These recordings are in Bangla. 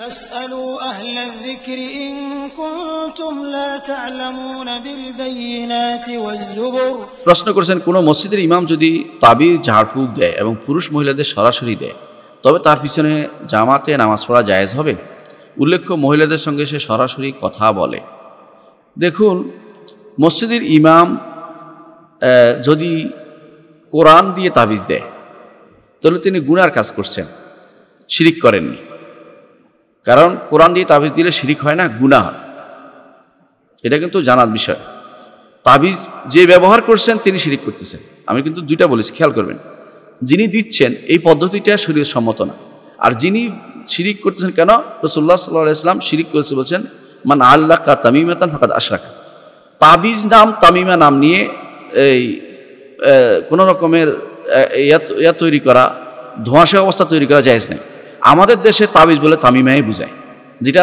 প্রশ্ন করেছেন কোন মসজিদের ইমাম যদি তাবির ঝাড়ফুঁক দেয় এবং পুরুষ মহিলাদের সরাসরি দেয় তবে তার পিছনে জামাতে নামাজ পড়া জায়েজ হবে উল্লেখ্য মহিলাদের সঙ্গে সে সরাসরি কথা বলে দেখুন মসজিদের ইমাম যদি কোরআন দিয়ে তাবিজ দেয় তাহলে তিনি গুনার কাজ করছেন শিরিক করেননি কারণ কোরআন দিয়ে তাবিজ দিলে শিরিক হয় না গুণা হয় এটা কিন্তু জানার বিষয় তাবিজ যে ব্যবহার করছেন তিনি শিরিক করতেছেন আমি কিন্তু দুইটা বলেছি খেয়াল করবেন যিনি দিচ্ছেন এই পদ্ধতিটা শরীর সম্মত না আর যিনি শিরিক করতেছেন কেন রসুল্লাহ সাল্লাহ ইসলাম শিরিক করেছে বলছেন মানে আল্লাহ কা তামিমাতান ফাকাদ আশরাকা তাবিজ নাম তামিমা নাম নিয়ে এই কোনো রকমের ইয়া তৈরি করা ধোঁয়াশা অবস্থা তৈরি করা যায় নেই আমাদের দেশে তাবিজ বলে তামিমাই বুঝায় যেটা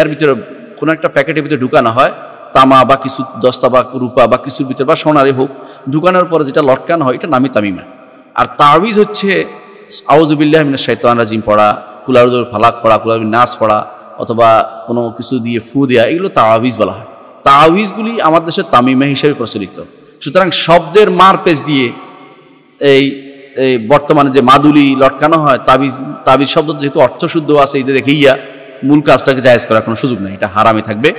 এর ভিতরে কোনো একটা প্যাকেটের ভিতরে ঢুকানো হয় তামা বা কিছু দস্তা বা রূপা বা কিছুর ভিতরে বা সোনারে হোক ঢুকানোর পরে যেটা লটকানো হয় এটা নামি তামিমা আর তাবিজ হচ্ছে আউজুবিল্লাহ মিনা শৈতান রাজিম পড়া কুলারুদুল ফালাক পড়া কুলারুল নাচ পড়া অথবা কোনো কিছু দিয়ে ফু দেওয়া এগুলো তাওয়িজ বলা হয় তাওয়িজগুলি আমাদের দেশের তামিমা হিসেবে প্রচলিত সুতরাং শব্দের মারপেজ দিয়ে এই বর্তমানে যে মাদুলি লটকানো হয় তাবিজ তাবিজ শব্দ যেহেতু অর্থশুদ্ধ আছে এটা দেখে ইয়া মূল কাজটাকে জায়েজ করার কোনো সুযোগ নেই এটা হারামে থাকবে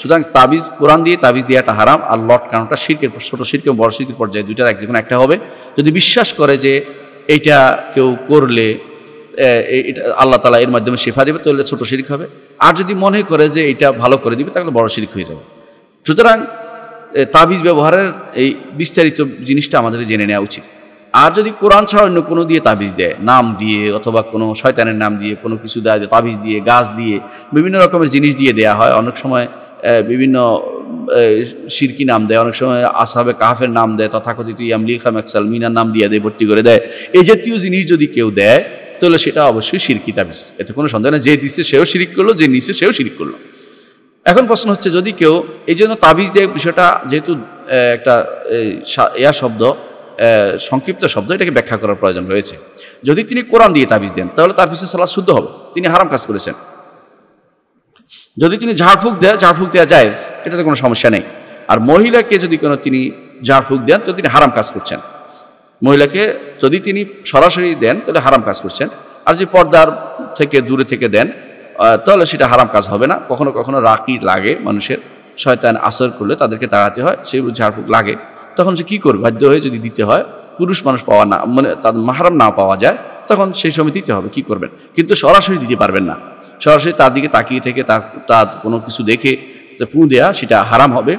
সুতরাং তাবিজ কোরআন দিয়ে তাবিজ দেওয়াটা হারাম আর লটকানোটা শিল্পের ছোট শিল্প বড় শিল্পের পর্যায়ে দুইটার এক যখন একটা হবে যদি বিশ্বাস করে যে এইটা কেউ করলে এটা আল্লাহ তালা এর মাধ্যমে শেফা দেবে তাহলে ছোট শিরিক হবে আর যদি মনে করে যে এটা ভালো করে দিবে তাহলে বড় শিরিক হয়ে যাবে সুতরাং তাবিজ ব্যবহারের এই বিস্তারিত জিনিসটা আমাদের জেনে নেওয়া উচিত আর যদি কোরআন ছাড়া অন্য কোনো দিয়ে তাবিজ দেয় নাম দিয়ে অথবা কোনো শয়তানের নাম দিয়ে কোনো কিছু দেয় যে তাবিজ দিয়ে গাছ দিয়ে বিভিন্ন রকমের জিনিস দিয়ে দেয়া হয় অনেক সময় বিভিন্ন শিরকি নাম দেয় অনেক সময় আসাবে কাহাফের নাম দেয় তথাকথিত ইয়ামলি খাম একসাল মিনার নাম দিয়ে দেয় ভর্তি করে দেয় এই জাতীয় জিনিস যদি কেউ দেয় তাহলে সেটা অবশ্যই শিরকি তাবিজ এতে কোনো সন্দেহ না যে দিচ্ছে সেও শিরিক করলো যে নিচ্ছে সেও সিরিক করলো এখন প্রশ্ন হচ্ছে যদি কেউ এই জন্য তাবিজ দেয় বিষয়টা যেহেতু একটা ইয়া শব্দ সংক্ষিপ্ত শব্দ এটাকে ব্যাখ্যা করার প্রয়োজন রয়েছে যদি তিনি কোরআন দিয়ে তাবিজ দেন তাহলে তার পিছনে সালাদ শুদ্ধ হবে তিনি হারাম কাজ করেছেন যদি তিনি ঝাড়ফুঁক দেয় ঝাড়ফুঁক দেওয়া যায় এটাতে কোনো সমস্যা নেই আর মহিলাকে যদি কোনো তিনি ঝাড়ফুঁক দেন তো তিনি হারাম কাজ করছেন মহিলাকে যদি তিনি সরাসরি দেন তাহলে হারাম কাজ করছেন আর যদি পর্দার থেকে দূরে থেকে দেন তাহলে সেটা হারাম কাজ হবে না কখনো কখনো রাকি লাগে মানুষের শয়তান আসর করলে তাদেরকে তাড়াতে হয় সেই ঝাড়ফুঁক লাগে তখন সে কি করবে বাধ্য হয়ে যদি দিতে হয় পুরুষ মানুষ পাওয়া না মানে তার মাহারাম না পাওয়া যায় তখন সেই সময় দিতে হবে কি করবেন কিন্তু সরাসরি দিতে পারবেন না সরাসরি তার দিকে তাকিয়ে থেকে তার তার কোনো কিছু দেখে পু দেয়া সেটা হারাম হবে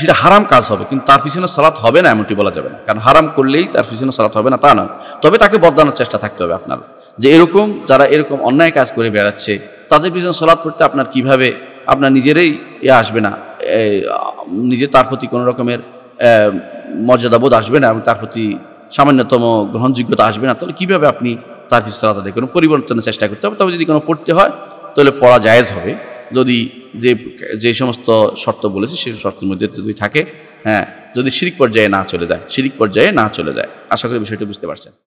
সেটা হারাম কাজ হবে কিন্তু তার পিছনে সলাৎ হবে না এমনটি বলা যাবে না কারণ হারাম করলেই তার পিছনে সলাৎ হবে না তা নয় তবে তাকে বদলানোর চেষ্টা থাকতে হবে আপনার যে এরকম যারা এরকম অন্যায় কাজ করে বেড়াচ্ছে তাদের পিছনে সলাৎ করতে আপনার কিভাবে আপনার নিজেরই এ ইয়ে আসবে না নিজে তার প্রতি কোনো রকমের মর্যাদাবোধ আসবে না এবং তার প্রতি সামান্যতম গ্রহণযোগ্যতা আসবে না তাহলে কীভাবে আপনি তার বিস্তারতা তাদের কোনো পরিবর্তনের চেষ্টা করতে হবে তবে যদি কোনো পড়তে হয় তাহলে পড়া জায়েজ হবে যদি যে যে সমস্ত শর্ত বলেছে সেই শর্তের মধ্যে যদি থাকে হ্যাঁ যদি শিরিক পর্যায়ে না চলে যায় শিরিক পর্যায়ে না চলে যায় আশা করি বিষয়টি বুঝতে পারছেন